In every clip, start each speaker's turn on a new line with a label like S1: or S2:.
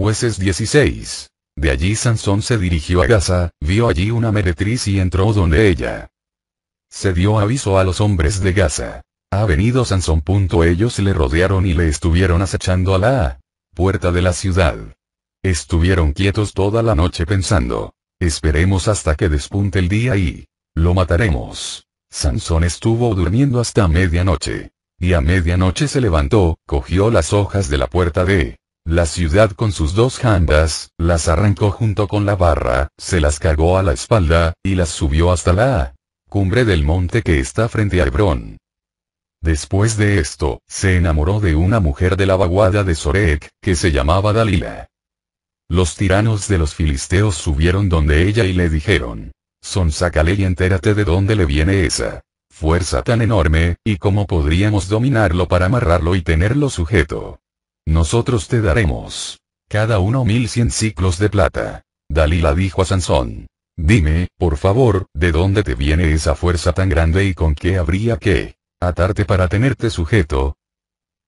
S1: Jueces 16. De allí Sansón se dirigió a Gaza, vio allí una meretriz y entró donde ella. Se dio aviso a los hombres de Gaza. Ha venido Sansón. Ellos le rodearon y le estuvieron acechando a la puerta de la ciudad. Estuvieron quietos toda la noche pensando. Esperemos hasta que despunte el día y lo mataremos. Sansón estuvo durmiendo hasta medianoche. Y a medianoche se levantó, cogió las hojas de la puerta de la ciudad con sus dos jandas las arrancó junto con la barra, se las cagó a la espalda, y las subió hasta la cumbre del monte que está frente a Hebrón. Después de esto, se enamoró de una mujer de la vaguada de Zorek, que se llamaba Dalila. Los tiranos de los filisteos subieron donde ella y le dijeron, Son sacale y entérate de dónde le viene esa fuerza tan enorme, y cómo podríamos dominarlo para amarrarlo y tenerlo sujeto. Nosotros te daremos. Cada uno mil cien ciclos de plata. Dalila dijo a Sansón. Dime, por favor, ¿de dónde te viene esa fuerza tan grande y con qué habría que atarte para tenerte sujeto?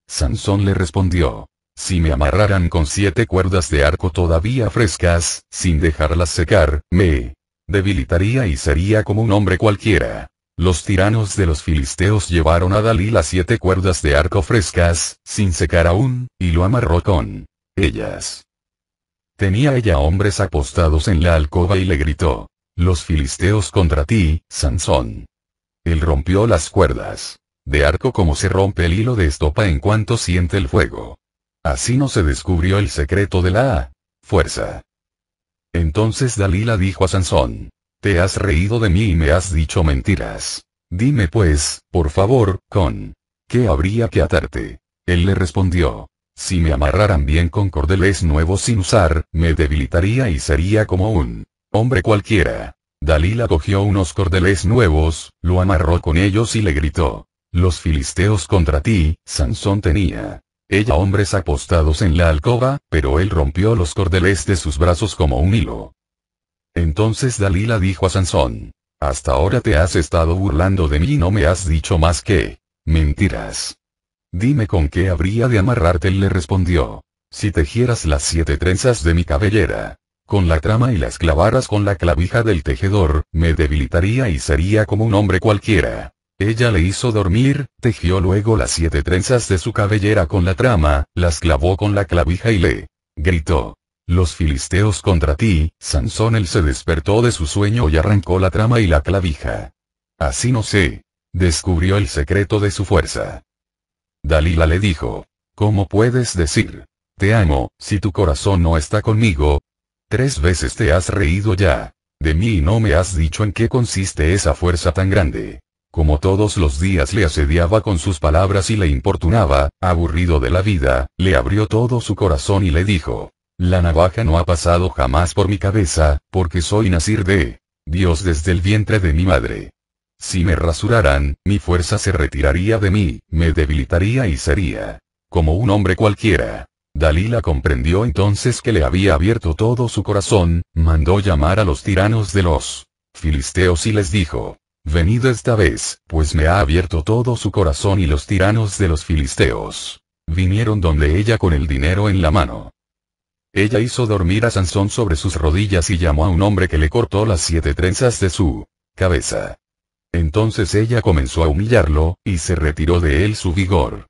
S1: Sansón le respondió. Si me amarraran con siete cuerdas de arco todavía frescas, sin dejarlas secar, me debilitaría y sería como un hombre cualquiera. Los tiranos de los filisteos llevaron a Dalila siete cuerdas de arco frescas, sin secar aún, y lo amarró con ellas. Tenía ella hombres apostados en la alcoba y le gritó, Los filisteos contra ti, Sansón. Él rompió las cuerdas. De arco como se rompe el hilo de estopa en cuanto siente el fuego. Así no se descubrió el secreto de la fuerza. Entonces Dalila dijo a Sansón, te has reído de mí y me has dicho mentiras. Dime pues, por favor, con qué habría que atarte. Él le respondió. Si me amarraran bien con cordeles nuevos sin usar, me debilitaría y sería como un hombre cualquiera. Dalila cogió unos cordeles nuevos, lo amarró con ellos y le gritó. Los filisteos contra ti, Sansón tenía. Ella hombres apostados en la alcoba, pero él rompió los cordeles de sus brazos como un hilo. Entonces Dalila dijo a Sansón. Hasta ahora te has estado burlando de mí y no me has dicho más que mentiras. Dime con qué habría de amarrarte, le respondió. Si tejieras las siete trenzas de mi cabellera, con la trama y las clavaras con la clavija del tejedor, me debilitaría y sería como un hombre cualquiera. Ella le hizo dormir, tejió luego las siete trenzas de su cabellera con la trama, las clavó con la clavija y le gritó. Los filisteos contra ti, Sansón él se despertó de su sueño y arrancó la trama y la clavija. Así no sé. Descubrió el secreto de su fuerza. Dalila le dijo. ¿Cómo puedes decir? Te amo, si tu corazón no está conmigo. Tres veces te has reído ya. De mí y no me has dicho en qué consiste esa fuerza tan grande. Como todos los días le asediaba con sus palabras y le importunaba, aburrido de la vida, le abrió todo su corazón y le dijo, la navaja no ha pasado jamás por mi cabeza, porque soy nacir de Dios desde el vientre de mi madre. Si me rasuraran, mi fuerza se retiraría de mí, me debilitaría y sería como un hombre cualquiera. Dalila comprendió entonces que le había abierto todo su corazón, mandó llamar a los tiranos de los filisteos y les dijo, Venid esta vez, pues me ha abierto todo su corazón y los tiranos de los filisteos vinieron donde ella con el dinero en la mano. Ella hizo dormir a Sansón sobre sus rodillas y llamó a un hombre que le cortó las siete trenzas de su cabeza. Entonces ella comenzó a humillarlo, y se retiró de él su vigor.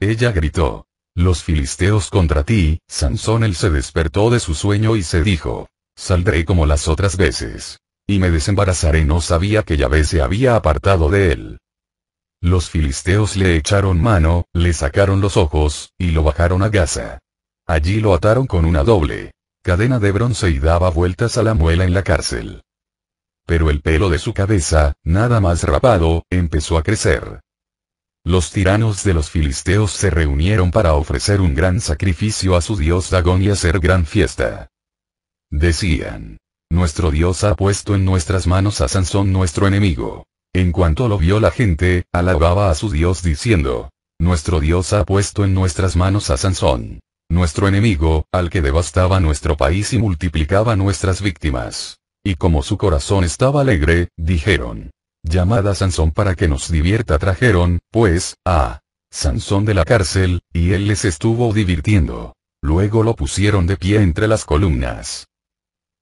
S1: Ella gritó, Los filisteos contra ti, Sansón él se despertó de su sueño y se dijo, Saldré como las otras veces. Y me desembarazaré no sabía que Yahvé se había apartado de él. Los filisteos le echaron mano, le sacaron los ojos, y lo bajaron a Gaza. Allí lo ataron con una doble cadena de bronce y daba vueltas a la muela en la cárcel. Pero el pelo de su cabeza, nada más rapado, empezó a crecer. Los tiranos de los filisteos se reunieron para ofrecer un gran sacrificio a su dios Dagón y hacer gran fiesta. Decían, nuestro dios ha puesto en nuestras manos a Sansón nuestro enemigo. En cuanto lo vio la gente, alababa a su dios diciendo, nuestro dios ha puesto en nuestras manos a Sansón. Nuestro enemigo, al que devastaba nuestro país y multiplicaba nuestras víctimas. Y como su corazón estaba alegre, dijeron. Llamada Sansón para que nos divierta trajeron, pues, a Sansón de la cárcel, y él les estuvo divirtiendo. Luego lo pusieron de pie entre las columnas.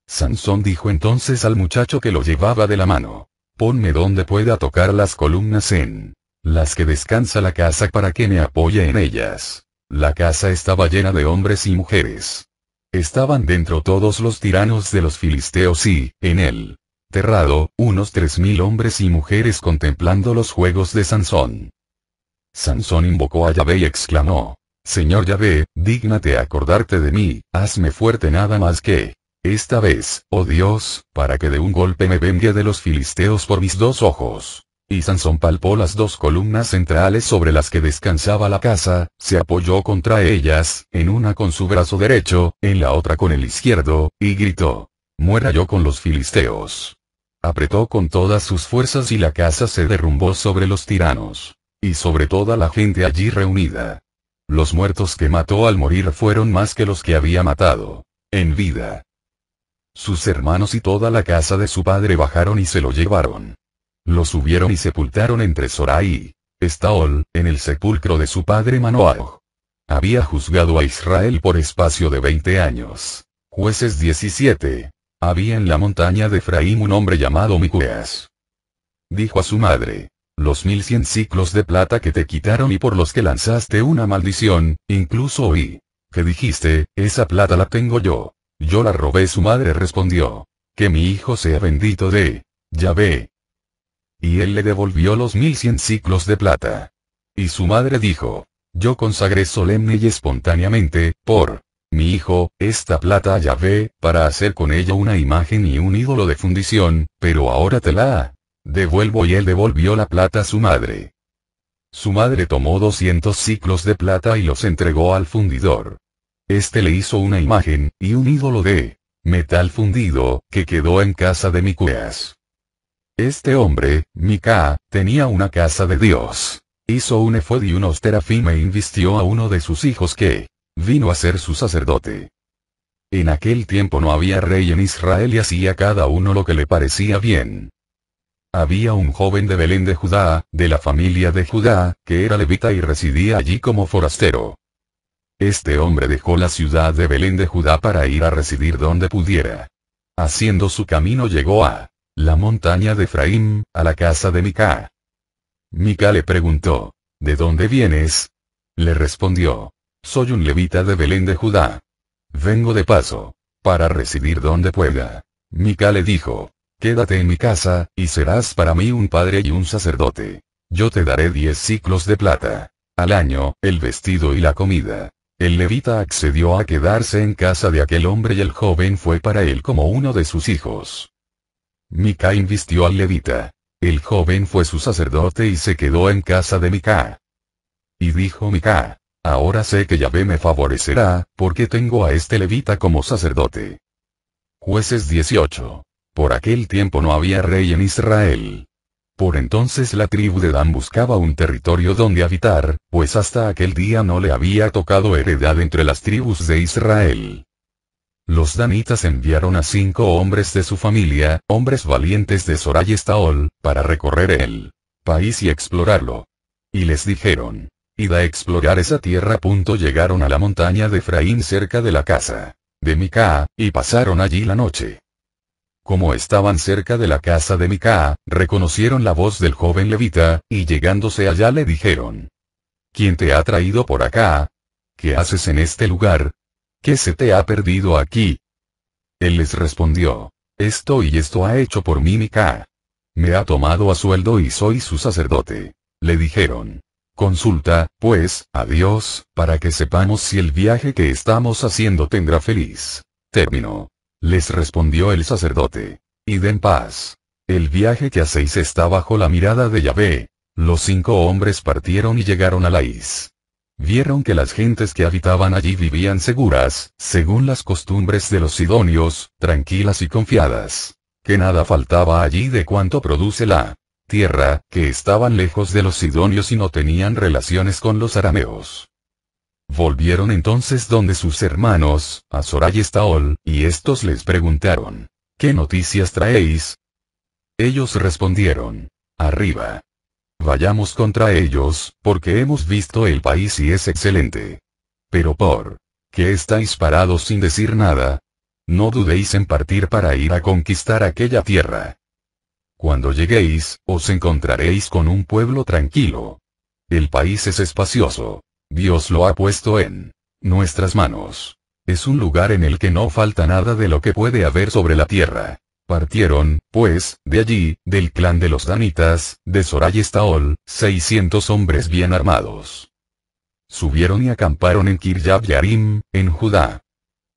S1: Sansón dijo entonces al muchacho que lo llevaba de la mano. Ponme donde pueda tocar las columnas en las que descansa la casa para que me apoye en ellas. La casa estaba llena de hombres y mujeres. Estaban dentro todos los tiranos de los filisteos y, en él, terrado, unos tres mil hombres y mujeres contemplando los juegos de Sansón. Sansón invocó a Yahvé y exclamó, Señor Yahvé, dígnate acordarte de mí, hazme fuerte nada más que, esta vez, oh Dios, para que de un golpe me vengue de los filisteos por mis dos ojos y Sansón palpó las dos columnas centrales sobre las que descansaba la casa, se apoyó contra ellas, en una con su brazo derecho, en la otra con el izquierdo, y gritó. Muera yo con los filisteos. Apretó con todas sus fuerzas y la casa se derrumbó sobre los tiranos. Y sobre toda la gente allí reunida. Los muertos que mató al morir fueron más que los que había matado. En vida. Sus hermanos y toda la casa de su padre bajaron y se lo llevaron. Lo subieron y sepultaron entre Sorai, Estaol, en el sepulcro de su padre Manoah. Había juzgado a Israel por espacio de 20 años. Jueces 17. Había en la montaña de Efraín un hombre llamado Micueas. Dijo a su madre, los mil cien ciclos de plata que te quitaron y por los que lanzaste una maldición, incluso hoy. que dijiste, esa plata la tengo yo. Yo la robé. Su madre respondió, que mi hijo sea bendito de Ya ve. Y él le devolvió los mil cien ciclos de plata. Y su madre dijo, yo consagré solemne y espontáneamente, por mi hijo, esta plata a Yahvé, para hacer con ella una imagen y un ídolo de fundición, pero ahora te la devuelvo y él devolvió la plata a su madre. Su madre tomó 200 ciclos de plata y los entregó al fundidor. Este le hizo una imagen, y un ídolo de metal fundido, que quedó en casa de micuas este hombre, Mica, tenía una casa de Dios. Hizo un efod y un osterafim e invistió a uno de sus hijos que vino a ser su sacerdote. En aquel tiempo no había rey en Israel y hacía cada uno lo que le parecía bien. Había un joven de Belén de Judá, de la familia de Judá, que era levita y residía allí como forastero. Este hombre dejó la ciudad de Belén de Judá para ir a residir donde pudiera. Haciendo su camino llegó a la montaña de Efraín, a la casa de Mica. Mica le preguntó, ¿de dónde vienes? Le respondió, soy un levita de Belén de Judá. Vengo de paso, para residir donde pueda. Mica le dijo, quédate en mi casa, y serás para mí un padre y un sacerdote. Yo te daré diez ciclos de plata. Al año, el vestido y la comida. El levita accedió a quedarse en casa de aquel hombre y el joven fue para él como uno de sus hijos. Mica invistió al levita. El joven fue su sacerdote y se quedó en casa de Mica. Y dijo Mica, ahora sé que Yahvé me favorecerá, porque tengo a este levita como sacerdote. Jueces 18. Por aquel tiempo no había rey en Israel. Por entonces la tribu de Dan buscaba un territorio donde habitar, pues hasta aquel día no le había tocado heredad entre las tribus de Israel. Los danitas enviaron a cinco hombres de su familia, hombres valientes de Staol, para recorrer el país y explorarlo. Y les dijeron, id a explorar esa tierra. Llegaron a la montaña de Efraín cerca de la casa de Micah, y pasaron allí la noche. Como estaban cerca de la casa de Micah, reconocieron la voz del joven levita, y llegándose allá le dijeron, ¿Quién te ha traído por acá? ¿Qué haces en este lugar, ¿Qué se te ha perdido aquí? Él les respondió. Esto y esto ha hecho por mí Mica. Me ha tomado a sueldo y soy su sacerdote. Le dijeron. Consulta, pues, a Dios, para que sepamos si el viaje que estamos haciendo tendrá feliz. Término. Les respondió el sacerdote. «Y en paz. El viaje que hacéis está bajo la mirada de Yahvé. Los cinco hombres partieron y llegaron a Laís vieron que las gentes que habitaban allí vivían seguras, según las costumbres de los sidonios, tranquilas y confiadas. Que nada faltaba allí de cuanto produce la tierra, que estaban lejos de los sidonios y no tenían relaciones con los arameos. Volvieron entonces donde sus hermanos, a y Staol, y estos les preguntaron, ¿qué noticias traéis? Ellos respondieron, arriba. Vayamos contra ellos, porque hemos visto el país y es excelente. Pero por qué estáis parados sin decir nada? No dudéis en partir para ir a conquistar aquella tierra. Cuando lleguéis, os encontraréis con un pueblo tranquilo. El país es espacioso. Dios lo ha puesto en nuestras manos. Es un lugar en el que no falta nada de lo que puede haber sobre la tierra. Partieron, pues, de allí, del clan de los danitas, de Soray Staol, 600 hombres bien armados. Subieron y acamparon en Kiryab Yarim, en Judá.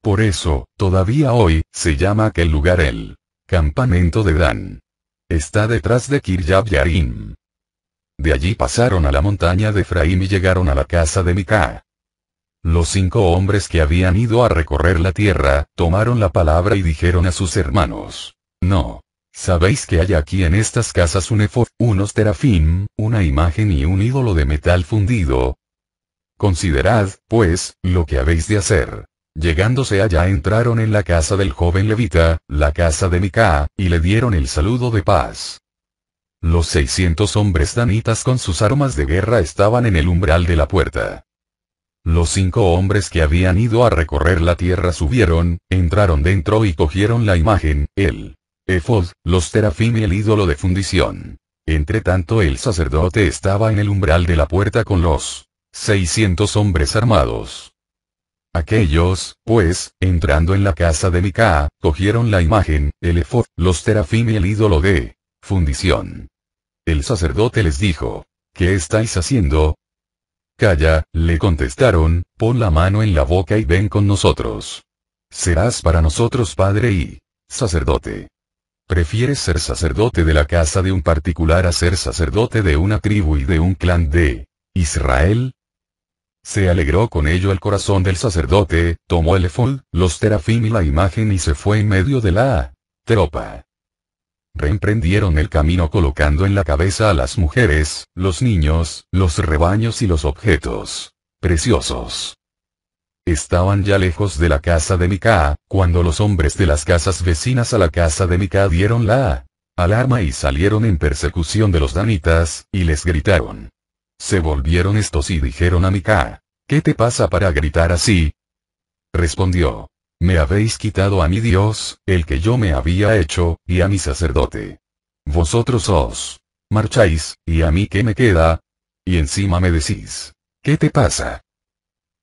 S1: Por eso, todavía hoy, se llama aquel lugar el campamento de Dan. Está detrás de Kiryab Yarim. De allí pasaron a la montaña de Efraim y llegaron a la casa de Micah. Los cinco hombres que habían ido a recorrer la tierra, tomaron la palabra y dijeron a sus hermanos. No. Sabéis que hay aquí en estas casas un efod, unos terafim, una imagen y un ídolo de metal fundido. Considerad, pues, lo que habéis de hacer. Llegándose allá entraron en la casa del joven levita, la casa de Micah, y le dieron el saludo de paz. Los 600 hombres danitas con sus armas de guerra estaban en el umbral de la puerta. Los cinco hombres que habían ido a recorrer la tierra subieron, entraron dentro y cogieron la imagen, él. Efod, los terafim y el ídolo de fundición. Entre tanto el sacerdote estaba en el umbral de la puerta con los 600 hombres armados. Aquellos, pues, entrando en la casa de Micah, cogieron la imagen, el efod, los terafim y el ídolo de fundición. El sacerdote les dijo, ¿qué estáis haciendo? Calla, le contestaron, pon la mano en la boca y ven con nosotros. Serás para nosotros padre y sacerdote. ¿Prefieres ser sacerdote de la casa de un particular a ser sacerdote de una tribu y de un clan de Israel? Se alegró con ello el corazón del sacerdote, tomó el efol, los terafim y la imagen y se fue en medio de la tropa. Reemprendieron el camino colocando en la cabeza a las mujeres, los niños, los rebaños y los objetos preciosos. Estaban ya lejos de la casa de Mika, cuando los hombres de las casas vecinas a la casa de Mica dieron la alarma y salieron en persecución de los danitas, y les gritaron. Se volvieron estos y dijeron a Mika, ¿qué te pasa para gritar así? Respondió, me habéis quitado a mi Dios, el que yo me había hecho, y a mi sacerdote. Vosotros os marcháis, y a mí qué me queda? Y encima me decís, ¿qué te pasa?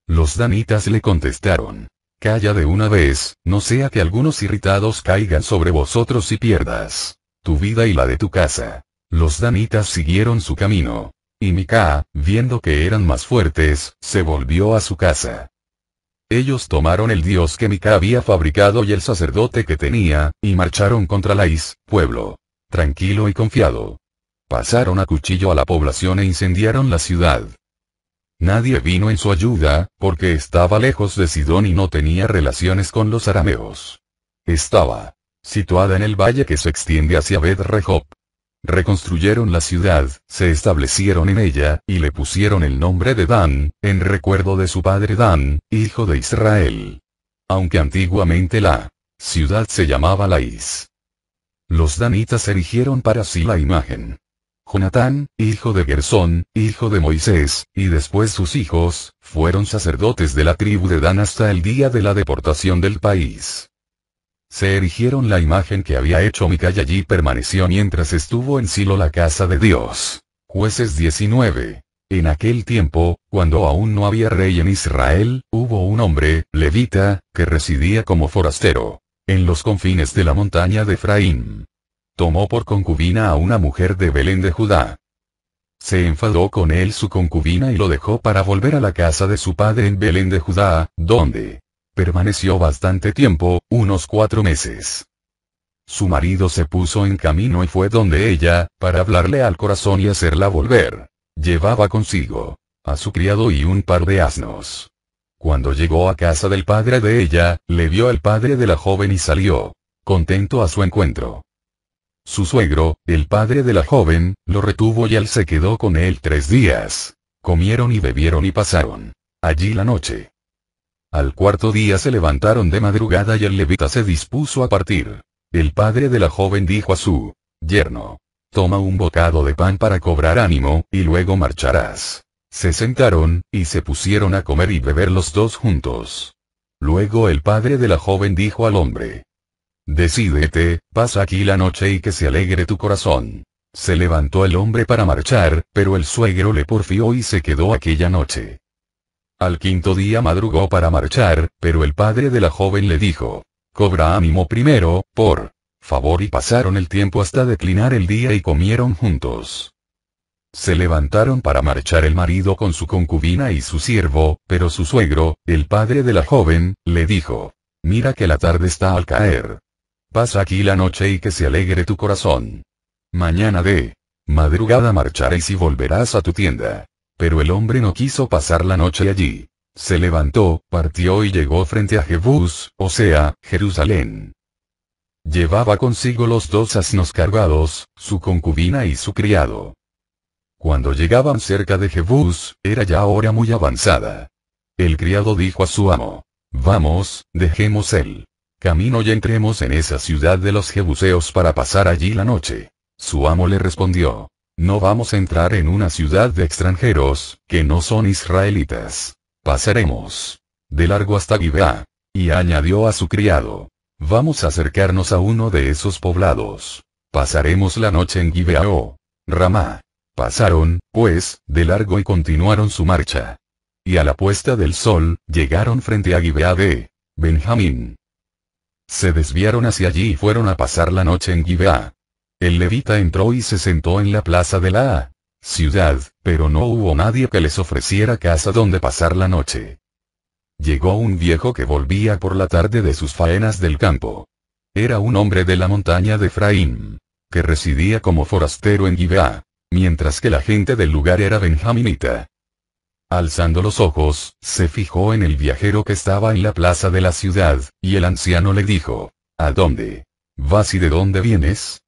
S1: Los danitas le contestaron. Calla de una vez, no sea que algunos irritados caigan sobre vosotros y pierdas tu vida y la de tu casa. Los danitas siguieron su camino. Y Mika, viendo que eran más fuertes, se volvió a su casa. Ellos tomaron el dios que Mika había fabricado y el sacerdote que tenía, y marcharon contra Lais, pueblo. Tranquilo y confiado. Pasaron a cuchillo a la población e incendiaron la ciudad. Nadie vino en su ayuda, porque estaba lejos de Sidón y no tenía relaciones con los arameos. Estaba situada en el valle que se extiende hacia bet -Rehob. Reconstruyeron la ciudad, se establecieron en ella, y le pusieron el nombre de Dan, en recuerdo de su padre Dan, hijo de Israel. Aunque antiguamente la ciudad se llamaba Laís. Los danitas erigieron para sí la imagen Jonatán, hijo de Gersón, hijo de Moisés, y después sus hijos, fueron sacerdotes de la tribu de Dan hasta el día de la deportación del país. Se erigieron la imagen que había hecho Mica y allí permaneció mientras estuvo en Silo la casa de Dios. Jueces 19. En aquel tiempo, cuando aún no había rey en Israel, hubo un hombre, levita, que residía como forastero, en los confines de la montaña de Efraín tomó por concubina a una mujer de Belén de Judá. Se enfadó con él su concubina y lo dejó para volver a la casa de su padre en Belén de Judá, donde permaneció bastante tiempo, unos cuatro meses. Su marido se puso en camino y fue donde ella, para hablarle al corazón y hacerla volver. Llevaba consigo a su criado y un par de asnos. Cuando llegó a casa del padre de ella, le vio al padre de la joven y salió, contento a su encuentro. Su suegro, el padre de la joven, lo retuvo y él se quedó con él tres días. Comieron y bebieron y pasaron. Allí la noche. Al cuarto día se levantaron de madrugada y el levita se dispuso a partir. El padre de la joven dijo a su yerno. Toma un bocado de pan para cobrar ánimo, y luego marcharás. Se sentaron, y se pusieron a comer y beber los dos juntos. Luego el padre de la joven dijo al hombre. Decídete, pasa aquí la noche y que se alegre tu corazón. Se levantó el hombre para marchar, pero el suegro le porfió y se quedó aquella noche. Al quinto día madrugó para marchar, pero el padre de la joven le dijo, Cobra ánimo primero, por favor y pasaron el tiempo hasta declinar el día y comieron juntos. Se levantaron para marchar el marido con su concubina y su siervo, pero su suegro, el padre de la joven, le dijo, Mira que la tarde está al caer, Pasa aquí la noche y que se alegre tu corazón. Mañana de madrugada marcharéis y volverás a tu tienda. Pero el hombre no quiso pasar la noche allí. Se levantó, partió y llegó frente a Jebús, o sea, Jerusalén. Llevaba consigo los dos asnos cargados, su concubina y su criado. Cuando llegaban cerca de Jebús, era ya hora muy avanzada. El criado dijo a su amo, Vamos, dejemos él Camino y entremos en esa ciudad de los Jebuseos para pasar allí la noche. Su amo le respondió. No vamos a entrar en una ciudad de extranjeros, que no son israelitas. Pasaremos. De largo hasta Gibea. Y añadió a su criado. Vamos a acercarnos a uno de esos poblados. Pasaremos la noche en Gibea o oh, Ramá. Pasaron, pues, de largo y continuaron su marcha. Y a la puesta del sol, llegaron frente a Gibeá de Benjamín. Se desviaron hacia allí y fueron a pasar la noche en Gibeá. El levita entró y se sentó en la plaza de la ciudad, pero no hubo nadie que les ofreciera casa donde pasar la noche. Llegó un viejo que volvía por la tarde de sus faenas del campo. Era un hombre de la montaña de Efraín, que residía como forastero en Gibeá, mientras que la gente del lugar era benjaminita. Alzando los ojos, se fijó en el viajero que estaba en la plaza de la ciudad, y el anciano le dijo, ¿A dónde? ¿Vas y de dónde vienes?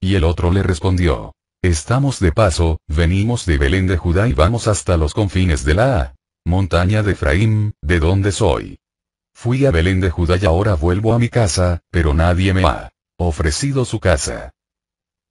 S1: Y el otro le respondió, Estamos de paso, venimos de Belén de Judá y vamos hasta los confines de la montaña de Efraín, de donde soy. Fui a Belén de Judá y ahora vuelvo a mi casa, pero nadie me ha ofrecido su casa.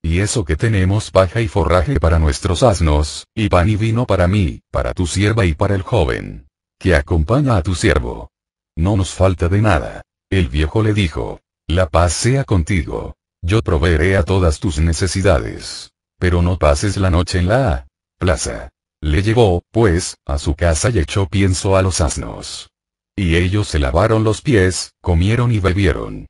S1: Y eso que tenemos paja y forraje para nuestros asnos, y pan y vino para mí, para tu sierva y para el joven. Que acompaña a tu siervo. No nos falta de nada. El viejo le dijo. La paz sea contigo. Yo proveeré a todas tus necesidades. Pero no pases la noche en la plaza. Le llevó, pues, a su casa y echó pienso a los asnos. Y ellos se lavaron los pies, comieron y bebieron.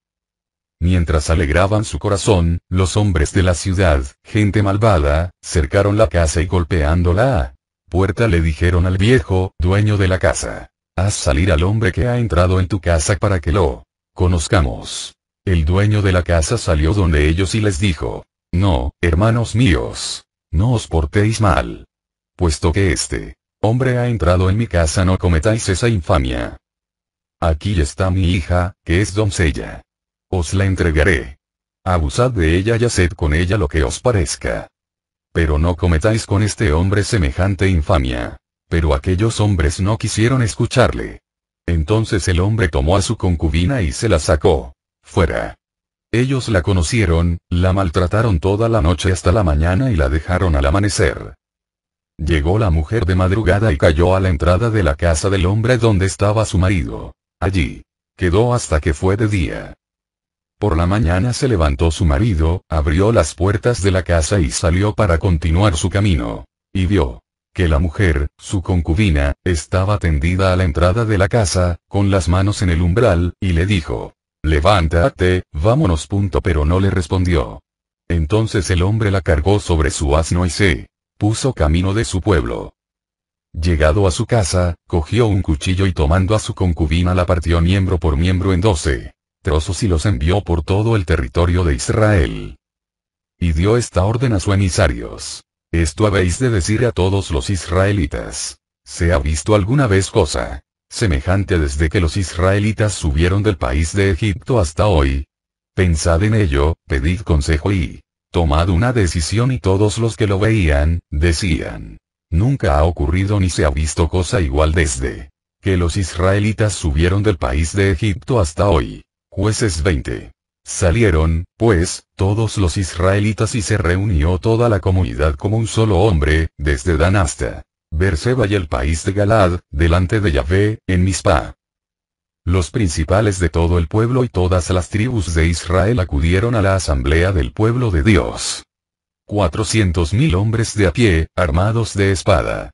S1: Mientras alegraban su corazón, los hombres de la ciudad, gente malvada, cercaron la casa y golpeándola la puerta le dijeron al viejo, dueño de la casa. Haz salir al hombre que ha entrado en tu casa para que lo conozcamos. El dueño de la casa salió donde ellos y les dijo, No, hermanos míos, no os portéis mal. Puesto que este hombre ha entrado en mi casa no cometáis esa infamia. Aquí está mi hija, que es doncella. Os la entregaré. Abusad de ella y haced con ella lo que os parezca. Pero no cometáis con este hombre semejante infamia. Pero aquellos hombres no quisieron escucharle. Entonces el hombre tomó a su concubina y se la sacó. Fuera. Ellos la conocieron, la maltrataron toda la noche hasta la mañana y la dejaron al amanecer. Llegó la mujer de madrugada y cayó a la entrada de la casa del hombre donde estaba su marido. Allí. Quedó hasta que fue de día. Por la mañana se levantó su marido, abrió las puertas de la casa y salió para continuar su camino. Y vio que la mujer, su concubina, estaba tendida a la entrada de la casa, con las manos en el umbral, y le dijo, Levántate, vámonos. Punto. Pero no le respondió. Entonces el hombre la cargó sobre su asno y se puso camino de su pueblo. Llegado a su casa, cogió un cuchillo y tomando a su concubina la partió miembro por miembro en doce trozos y los envió por todo el territorio de Israel. Y dio esta orden a sus emisarios. Esto habéis de decir a todos los israelitas. ¿Se ha visto alguna vez cosa semejante desde que los israelitas subieron del país de Egipto hasta hoy? Pensad en ello, pedid consejo y tomad una decisión y todos los que lo veían, decían. Nunca ha ocurrido ni se ha visto cosa igual desde que los israelitas subieron del país de Egipto hasta hoy. Jueces 20. Salieron, pues, todos los israelitas y se reunió toda la comunidad como un solo hombre, desde Dan hasta Berseba y el país de Galad, delante de Yahvé, en Mizpah. Los principales de todo el pueblo y todas las tribus de Israel acudieron a la asamblea del pueblo de Dios. Cuatrocientos mil hombres de a pie, armados de espada.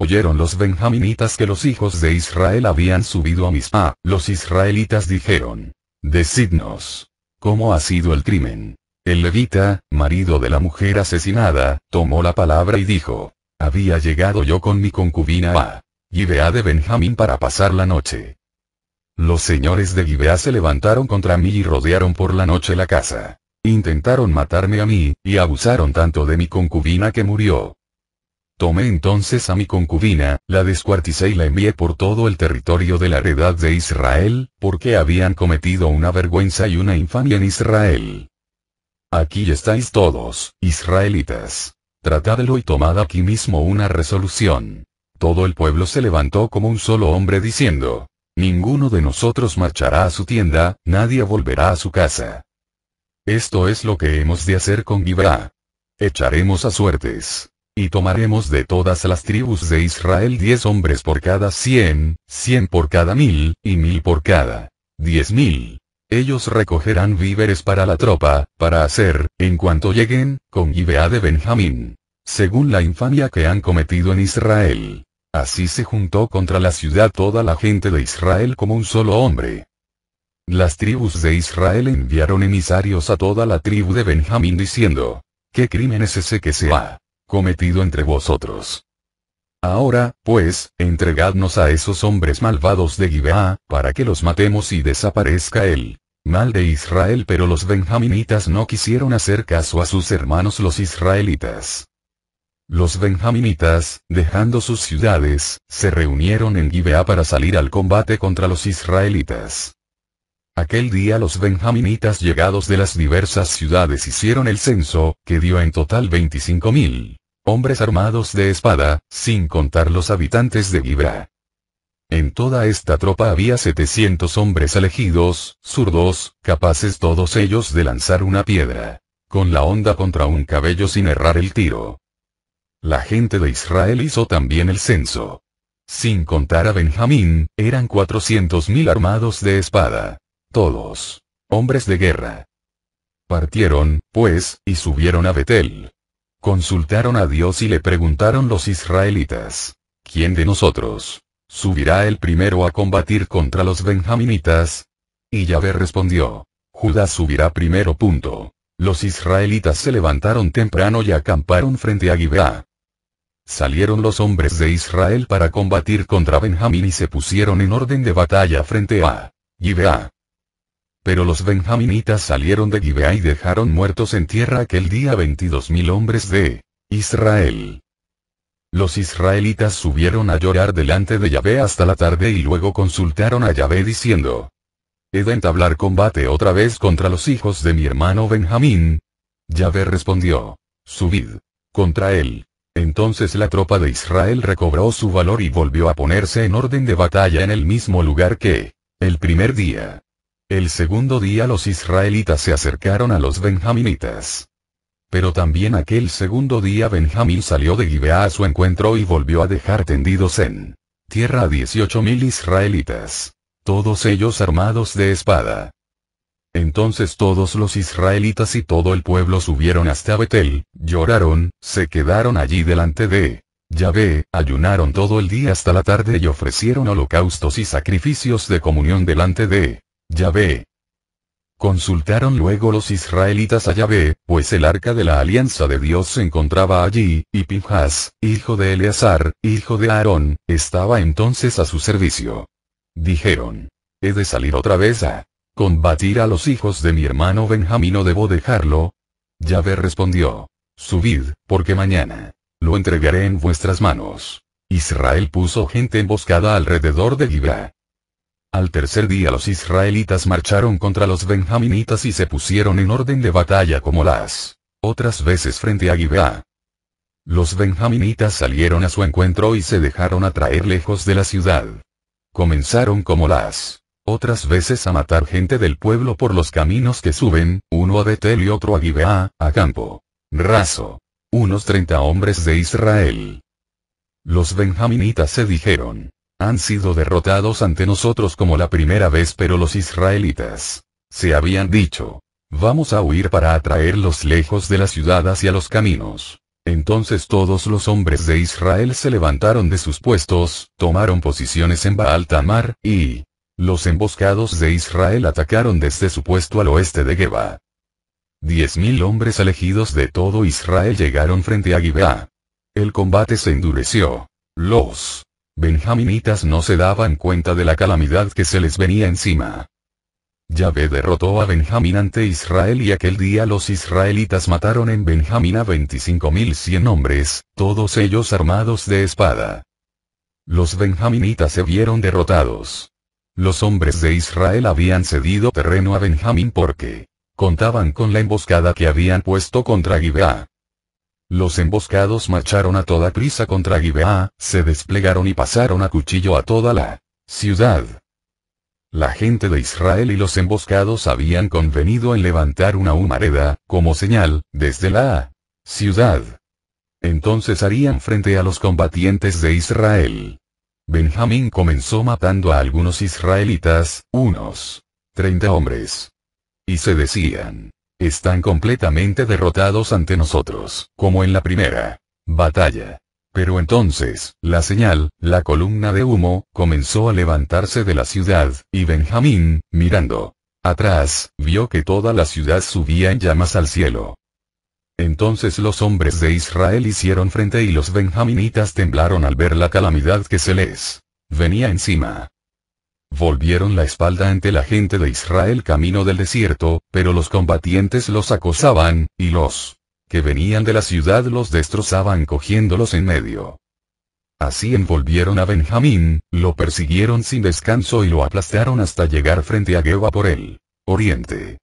S1: Oyeron los benjaminitas que los hijos de Israel habían subido a Mizpa, los israelitas dijeron. Decidnos. ¿Cómo ha sido el crimen? El levita, marido de la mujer asesinada, tomó la palabra y dijo. Había llegado yo con mi concubina a Gibeá de Benjamín para pasar la noche. Los señores de Gibeá se levantaron contra mí y rodearon por la noche la casa. Intentaron matarme a mí, y abusaron tanto de mi concubina que murió. Tomé entonces a mi concubina, la descuarticé y la envié por todo el territorio de la heredad de Israel, porque habían cometido una vergüenza y una infamia en Israel. Aquí estáis todos, israelitas. Tratadlo y tomad aquí mismo una resolución. Todo el pueblo se levantó como un solo hombre diciendo, Ninguno de nosotros marchará a su tienda, nadie volverá a su casa. Esto es lo que hemos de hacer con Gibra. Echaremos a suertes. Y tomaremos de todas las tribus de Israel diez hombres por cada cien, cien por cada mil, y mil por cada diez mil. Ellos recogerán víveres para la tropa, para hacer, en cuanto lleguen, con Gibeá de Benjamín. Según la infamia que han cometido en Israel. Así se juntó contra la ciudad toda la gente de Israel como un solo hombre. Las tribus de Israel enviaron emisarios a toda la tribu de Benjamín diciendo, ¿qué crimen es ese que se cometido entre vosotros. Ahora, pues, entregadnos a esos hombres malvados de Gibeá, para que los matemos y desaparezca él mal de Israel pero los benjaminitas no quisieron hacer caso a sus hermanos los israelitas. Los benjaminitas, dejando sus ciudades, se reunieron en Gibeá para salir al combate contra los israelitas. Aquel día los benjaminitas llegados de las diversas ciudades hicieron el censo, que dio en total 25.000 hombres armados de espada, sin contar los habitantes de Gibra. En toda esta tropa había 700 hombres elegidos, zurdos, capaces todos ellos de lanzar una piedra. Con la onda contra un cabello sin errar el tiro. La gente de Israel hizo también el censo. Sin contar a Benjamín, eran 400.000 armados de espada. Todos. Hombres de guerra. Partieron, pues, y subieron a Betel. Consultaron a Dios y le preguntaron los israelitas. ¿Quién de nosotros? ¿Subirá el primero a combatir contra los benjaminitas? Y Yahvé respondió. Judá subirá primero. Punto. Los israelitas se levantaron temprano y acamparon frente a Gibeá. Salieron los hombres de Israel para combatir contra Benjamín y se pusieron en orden de batalla frente a Gibeá. Pero los benjaminitas salieron de Gibea y dejaron muertos en tierra aquel día 22.000 hombres de Israel. Los israelitas subieron a llorar delante de Yahvé hasta la tarde y luego consultaron a Yahvé diciendo, ¿He de entablar combate otra vez contra los hijos de mi hermano Benjamín? Yahvé respondió, subid, contra él. Entonces la tropa de Israel recobró su valor y volvió a ponerse en orden de batalla en el mismo lugar que el primer día. El segundo día los israelitas se acercaron a los benjaminitas. Pero también aquel segundo día Benjamín salió de Gibeá a su encuentro y volvió a dejar tendidos en tierra a 18.000 israelitas. Todos ellos armados de espada. Entonces todos los israelitas y todo el pueblo subieron hasta Betel, lloraron, se quedaron allí delante de Yahvé, ayunaron todo el día hasta la tarde y ofrecieron holocaustos y sacrificios de comunión delante de Yahvé. Consultaron luego los israelitas a Yahvé, pues el arca de la alianza de Dios se encontraba allí, y Pinhas, hijo de Eleazar, hijo de Aarón, estaba entonces a su servicio. Dijeron. He de salir otra vez a combatir a los hijos de mi hermano Benjamín o debo dejarlo. Yahvé respondió. Subid, porque mañana lo entregaré en vuestras manos. Israel puso gente emboscada alrededor de Gibra. Al tercer día los israelitas marcharon contra los benjaminitas y se pusieron en orden de batalla como las otras veces frente a Gibeá. Los benjaminitas salieron a su encuentro y se dejaron atraer lejos de la ciudad. Comenzaron como las otras veces a matar gente del pueblo por los caminos que suben, uno a Betel y otro a Gibeá, a campo raso. Unos treinta hombres de Israel. Los benjaminitas se dijeron, han sido derrotados ante nosotros como la primera vez, pero los israelitas se habían dicho, vamos a huir para atraerlos lejos de la ciudad hacia los caminos. Entonces todos los hombres de Israel se levantaron de sus puestos, tomaron posiciones en Baal Tamar, y los emboscados de Israel atacaron desde su puesto al oeste de Geba. Diez mil hombres elegidos de todo Israel llegaron frente a Gibeah. El combate se endureció. Los benjaminitas no se daban cuenta de la calamidad que se les venía encima. Yahvé derrotó a Benjamín ante Israel y aquel día los israelitas mataron en Benjamín a 25.100 hombres, todos ellos armados de espada. Los benjaminitas se vieron derrotados. Los hombres de Israel habían cedido terreno a Benjamín porque contaban con la emboscada que habían puesto contra Gibeá. Los emboscados marcharon a toda prisa contra Gibeá, se desplegaron y pasaron a cuchillo a toda la ciudad. La gente de Israel y los emboscados habían convenido en levantar una humareda, como señal, desde la ciudad. Entonces harían frente a los combatientes de Israel. Benjamín comenzó matando a algunos israelitas, unos 30 hombres. Y se decían, están completamente derrotados ante nosotros, como en la primera batalla. Pero entonces, la señal, la columna de humo, comenzó a levantarse de la ciudad, y Benjamín, mirando atrás, vio que toda la ciudad subía en llamas al cielo. Entonces los hombres de Israel hicieron frente y los benjaminitas temblaron al ver la calamidad que se les venía encima. Volvieron la espalda ante la gente de Israel camino del desierto, pero los combatientes los acosaban, y los que venían de la ciudad los destrozaban cogiéndolos en medio. Así envolvieron a Benjamín, lo persiguieron sin descanso y lo aplastaron hasta llegar frente a Geba por el oriente.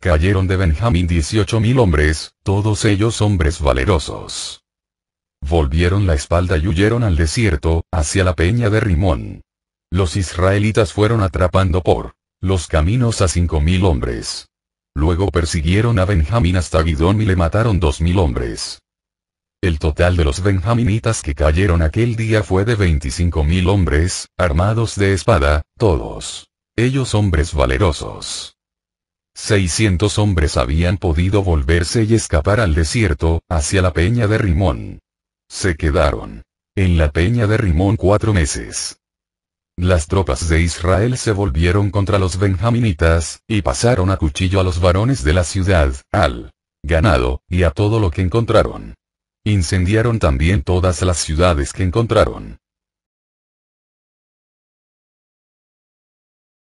S1: Cayeron de Benjamín 18.000 mil hombres, todos ellos hombres valerosos. Volvieron la espalda y huyeron al desierto, hacia la peña de Rimón. Los israelitas fueron atrapando por los caminos a 5.000 hombres. Luego persiguieron a Benjamín hasta Gidón y le mataron dos mil hombres. El total de los benjaminitas que cayeron aquel día fue de 25.000 hombres, armados de espada, todos. Ellos hombres valerosos. 600 hombres habían podido volverse y escapar al desierto, hacia la peña de Rimón. Se quedaron. En la peña de Rimón cuatro meses. Las tropas de Israel se volvieron contra los benjaminitas, y pasaron a cuchillo a los varones de la ciudad, al ganado, y a todo lo que encontraron. Incendiaron también todas las ciudades que encontraron.